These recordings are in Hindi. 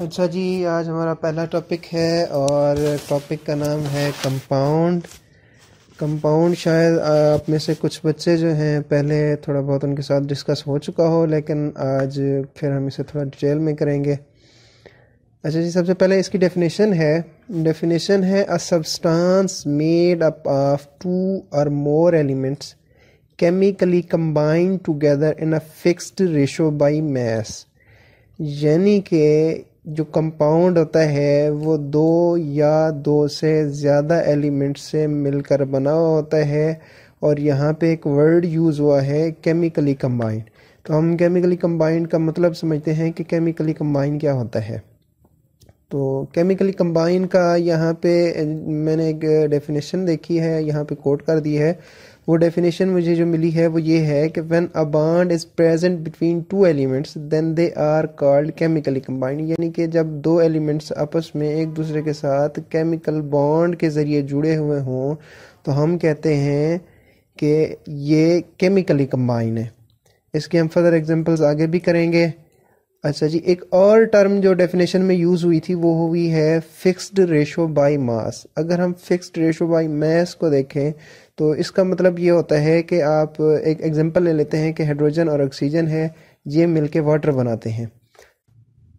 अच्छा जी आज हमारा पहला टॉपिक है और टॉपिक का नाम है कंपाउंड कंपाउंड शायद आप में से कुछ बच्चे जो हैं पहले थोड़ा बहुत उनके साथ डिस्कस हो चुका हो लेकिन आज फिर हम इसे थोड़ा डिटेल में करेंगे अच्छा जी सबसे पहले इसकी डेफिनेशन है डेफिनेशन है a substance made up of two और more elements chemically combined together in a fixed ratio by mass यानी कि जो कंपाउंड होता है वो दो या दो से ज़्यादा एलिमेंट से मिलकर बना हुआ होता है और यहाँ पे एक वर्ड यूज़ हुआ है केमिकली कंबाइंड तो हम केमिकली कंबाइंड का मतलब समझते हैं कि केमिकली कंबाइंड क्या होता है तो केमिकली कंबाइंड का यहाँ पे मैंने एक डेफिनेशन देखी है यहाँ पे कोट कर दी है वो डेफिनेशन मुझे जो मिली है वो ये है कि when a bond is present between two elements then they are called chemically combined यानी कि जब दो एलिमेंट्स आपस में एक दूसरे के साथ केमिकल बॉन्ड के ज़रिए जुड़े हुए हों तो हम कहते हैं कि ये केमिकली कंबाइंड है इसके हम फर्दर एग्जांपल्स आगे भी करेंगे अच्छा जी एक और टर्म जो डेफिनेशन में यूज़ हुई थी वो हुई है फिक्स्ड रेशो बाय मास अगर हम फिक्स्ड रेशो बाय मास को देखें तो इसका मतलब ये होता है कि आप एक एग्जांपल ले लेते हैं कि हाइड्रोजन और ऑक्सीजन है ये मिलके वाटर बनाते हैं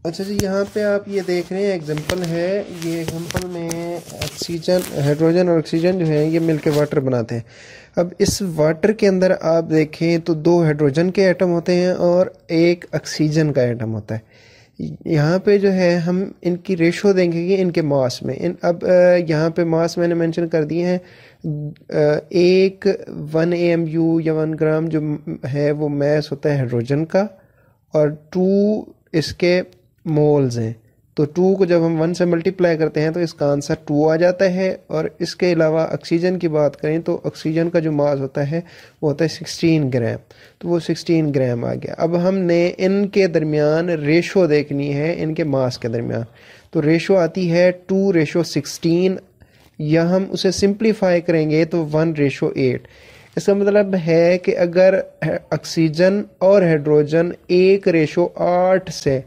अच्छा जी यहाँ पे आप ये देख रहे हैं एग्जांपल है ये एग्जांपल में ऑक्सीजन हाइड्रोजन और ऑक्सीजन जो है ये मिलके वाटर बनाते हैं अब इस वाटर के अंदर आप देखें तो दो हाइड्रोजन के एटम होते हैं और एक ऑक्सीजन का एटम होता है यहाँ पे जो है हम इनकी रेशो देंगे कि इनके मास में इन अब यहाँ पे मास मैंने मेंशन कर दिए हैं एक वन एम यू या वन ग्राम जो है वो मैस होता है हाइड्रोजन का और टू इसके मोल्स हैं तो टू को जब हम वन से मल्टीप्लाई करते हैं तो इसका आंसर टू आ जाता है और इसके अलावा ऑक्सीजन की बात करें तो ऑक्सीजन का जो मास होता है वो होता है सिक्सटीन ग्राम तो वो सिक्सटीन ग्राम आ गया अब हमने इनके दरमियान रेशो देखनी है इनके मास के दरमियान तो रेशो आती है टू रेशो सिक्सटीन या हम उसे सिंप्लीफाई करेंगे तो वन रेशो एट इसका मतलब है कि अगर ऑक्सीजन और हाइड्रोजन एक रेशो आठ से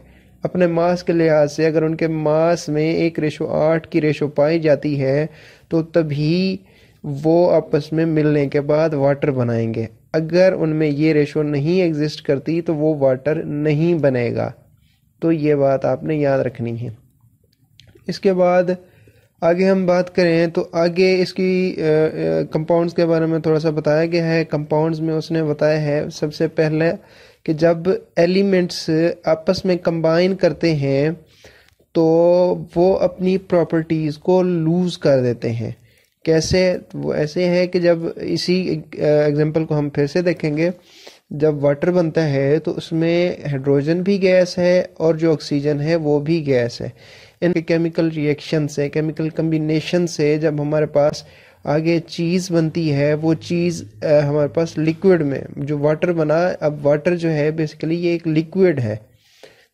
अपने मास के लिहाज से अगर उनके मास में एक रेशो आठ की रेशो पाई जाती है तो तभी वो आपस में मिलने के बाद वाटर बनाएंगे अगर उनमें ये रेशो नहीं एग्जिस्ट करती तो वो वाटर नहीं बनेगा तो ये बात आपने याद रखनी है इसके बाद आगे हम बात करें तो आगे इसकी कंपाउंड्स के बारे में थोड़ा सा बताया गया है कंपाउंड्स में उसने बताया है सबसे पहले कि जब एलिमेंट्स आपस में कंबाइन करते हैं तो वो अपनी प्रॉपर्टीज़ को लूज़ कर देते हैं कैसे तो वो ऐसे है कि जब इसी एग्जांपल को हम फिर से देखेंगे जब वाटर बनता है तो उसमें हाइड्रोजन भी गैस है और जो ऑक्सीजन है वो भी गैस है इनके केमिकल रिएक्शन से केमिकल कम्बिनेशन से जब हमारे पास आगे चीज़ बनती है वो चीज़ हमारे पास लिक्विड में जो वाटर बना अब वाटर जो है बेसिकली ये एक लिक्विड है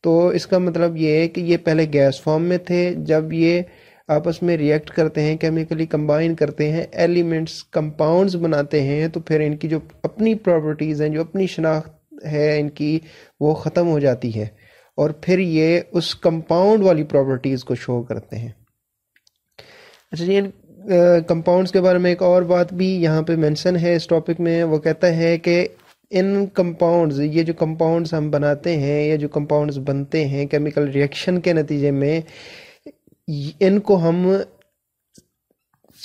तो इसका मतलब ये है कि ये पहले गैस फॉर्म में थे जब ये आपस में रिएक्ट करते हैं केमिकली कंबाइन करते हैं एलिमेंट्स कंपाउंड्स बनाते हैं तो फिर इनकी जो अपनी प्रॉपर्टीज़ हैं जो अपनी शनाख्त है इनकी वो ख़त्म हो जाती है और फिर ये उस कंपाउंड वाली प्रॉपर्टीज़ को शो करते हैं अच्छा जी कंपाउंड्स के बारे में एक और बात भी यहाँ पे मेंशन है इस टॉपिक में वो कहता है कि इन कंपाउंड्स ये जो कंपाउंड्स हम बनाते हैं या जो कंपाउंड्स बनते हैं केमिकल रिएक्शन के नतीजे में इनको हम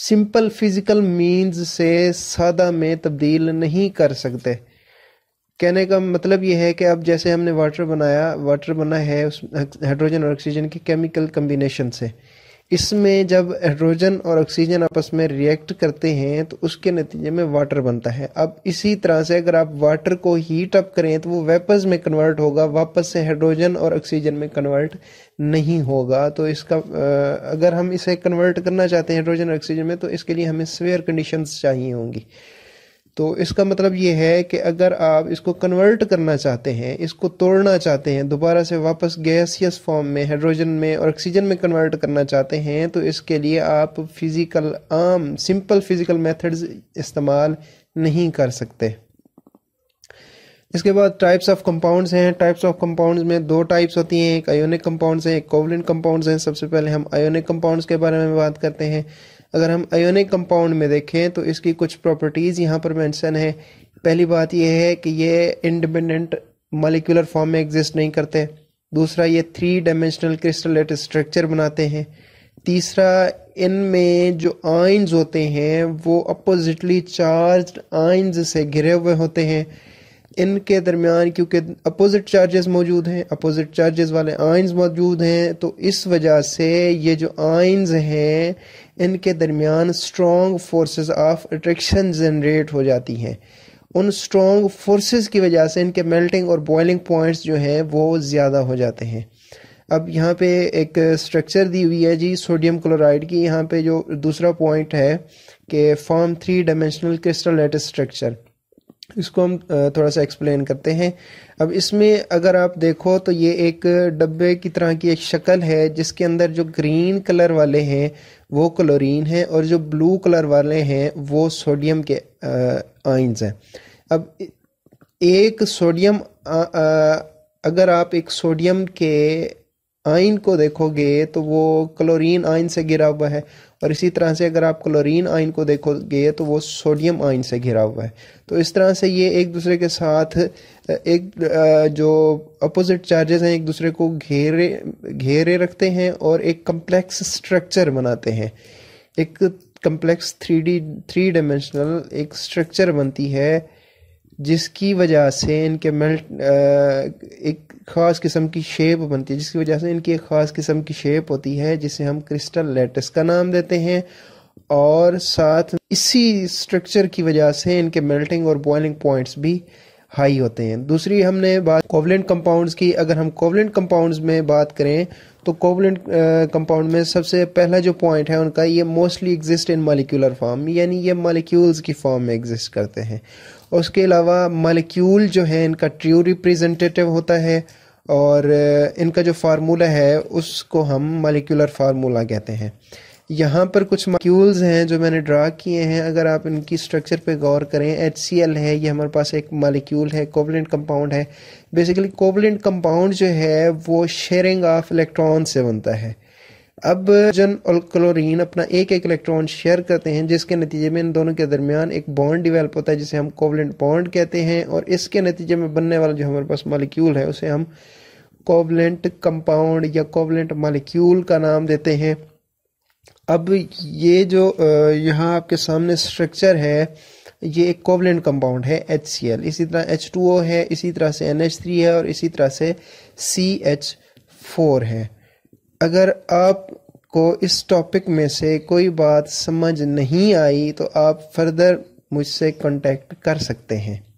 सिंपल फिज़िकल मींस से सादा में तब्दील नहीं कर सकते कहने का मतलब ये है कि अब जैसे हमने वाटर बनाया वाटर बना है उस हाइड्रोजन और ऑक्सीजन के केमिकल कम्बिनेशन से इसमें जब हाइड्रोजन और ऑक्सीजन आपस में रिएक्ट करते हैं तो उसके नतीजे में वाटर बनता है अब इसी तरह से अगर आप वाटर को हीट अप करें तो वो वेपर्स में कन्वर्ट होगा वापस से हाइड्रोजन और ऑक्सीजन में कन्वर्ट नहीं होगा तो इसका अगर हम इसे कन्वर्ट करना चाहते हैं हाइड्रोजन और ऑक्सीजन में तो इसके लिए हमें स्वेयर कंडीशन चाहिए होंगी तो इसका मतलब ये है कि अगर आप इसको कन्वर्ट करना चाहते हैं इसको तोड़ना चाहते हैं दोबारा से वापस गैसियस फॉर्म में हाइड्रोजन में और ऑक्सीजन में कन्वर्ट करना चाहते हैं तो इसके लिए आप फिज़िकल आम सिंपल फिज़िकल मेथड्स इस्तेमाल नहीं कर सकते इसके बाद टाइप्स ऑफ कंपाउंड्स हैं टाइप्स ऑफ कंपाउंड्स में दो टाइप्स होती हैं एक आयोनिक कंपाउंड्स हैं एक कोवलिन कंपाउंड्स हैं सबसे पहले हम आयोनिक कंपाउंड्स के बारे में बात करते हैं अगर हम आयोनिक कंपाउंड में देखें तो इसकी कुछ प्रॉपर्टीज़ यहाँ पर मेंशन है पहली बात यह है कि ये इंडिपेंडेंट मालिकुलर फॉर्म में एग्जिस्ट नहीं करते दूसरा ये थ्री डायमेंशनल क्रिस्टलेट स्ट्रक्चर बनाते हैं तीसरा इनमें जो आइंस होते हैं वो अपोजिटली चार्ज आइंस से घिरे हुए होते हैं इनके दरमियान क्योंकि अपोजिट चार्जेस मौजूद हैं अपोजिट चार्जेस वाले आइंस मौजूद हैं तो इस वजह से ये जो आइंस हैं इनके दरमियान strong forces of attraction generate हो जाती हैं उन स्ट्रॉन्ग फोर्सेस की वजह से इनके मेल्टिंग और बॉइलिंग पॉइंट्स जो हैं वो ज़्यादा हो जाते हैं अब यहाँ पे एक स्ट्रक्चर दी हुई है जी सोडियम क्लोराइड की यहाँ पे जो दूसरा पॉइंट है कि form three dimensional crystal lattice structure इसको हम थोड़ा सा एक्सप्लेन करते हैं अब इसमें अगर आप देखो तो ये एक डब्बे की तरह की एक शक्ल है जिसके अंदर जो ग्रीन कलर वाले हैं वो क्लोरीन है और जो ब्लू कलर वाले हैं वो सोडियम के आइंस हैं अब एक सोडियम आ, आ, अगर आप एक सोडियम के आइन को देखोगे तो वो क्लोरीन आइन से गिरा हुआ है और इसी तरह से अगर आप क्लोरीन आइन को देखोगे तो वो सोडियम आइन से घिरा हुआ है तो इस तरह से ये एक दूसरे के साथ एक जो अपोजिट चार्जेस हैं एक दूसरे को घेरे घेरे रखते हैं और एक कम्प्लेक्स स्ट्रक्चर बनाते हैं एक complex three D three dimensional एक स्ट्रक्चर बनती है जिसकी वजह से इनके मेल्ट एक ख़ास किस्म की शेप बनती है जिसकी वजह से इनकी एक ख़ास किस्म की शेप होती है जिसे हम क्रिस्टल लेटस का नाम देते हैं और साथ इसी स्ट्रक्चर की वजह से इनके मेल्टिंग और बॉइलिंग पॉइंट्स भी हाई होते हैं दूसरी हमने बात कोवलेंट कंपाउंड्स की अगर हम कोवलेंट कंपाउंड्स में बात करें तो कोवलेंट कंपाउंड में सबसे पहला जो पॉइंट है उनका ये mostly exist in molecular form यानी ये मालिक्यूल्स की फॉर्म में एग्जिस्ट करते हैं और उसके अलावा मालिक्यूल जो है इनका ट्रू रिप्रेजेंटेटिव होता है और इनका जो फार्मूला है उसको हम मलिकुलर फार्मूला कहते हैं यहाँ पर कुछ मलिक्यूल्स हैं जो मैंने ड्रा किए हैं अगर आप इनकी स्ट्रक्चर पे गौर करें एच है ये हमारे पास एक मालिक्यूल है कोवलेंट कंपाउंड है बेसिकली कोवलेंट कंपाउंड जो है वो शेयरिंग ऑफ इलेक्ट्रॉन से बनता है अब जन और क्लोरीन अपना एक एक इलेक्ट्रॉन शेयर करते हैं जिसके नतीजे में इन दोनों के दरमियान एक बॉन्ड डिवेल्प होता है जिसे हम कोवलेंट बॉन्ड कहते हैं और इसके नतीजे में बनने वाला जो हमारे पास मालिक्यूल है उसे हम कोवलेंट कंपाउंड या कोवलेंट मालिक्यूल का नाम देते हैं अब ये जो यहाँ आपके सामने स्ट्रक्चर है ये एक कोवलेंट कंपाउंड है एच इसी तरह एच है इसी तरह से एन है और इसी तरह से सी एच फोर है अगर आपको इस टॉपिक में से कोई बात समझ नहीं आई तो आप फर्दर मुझसे कांटेक्ट कर सकते हैं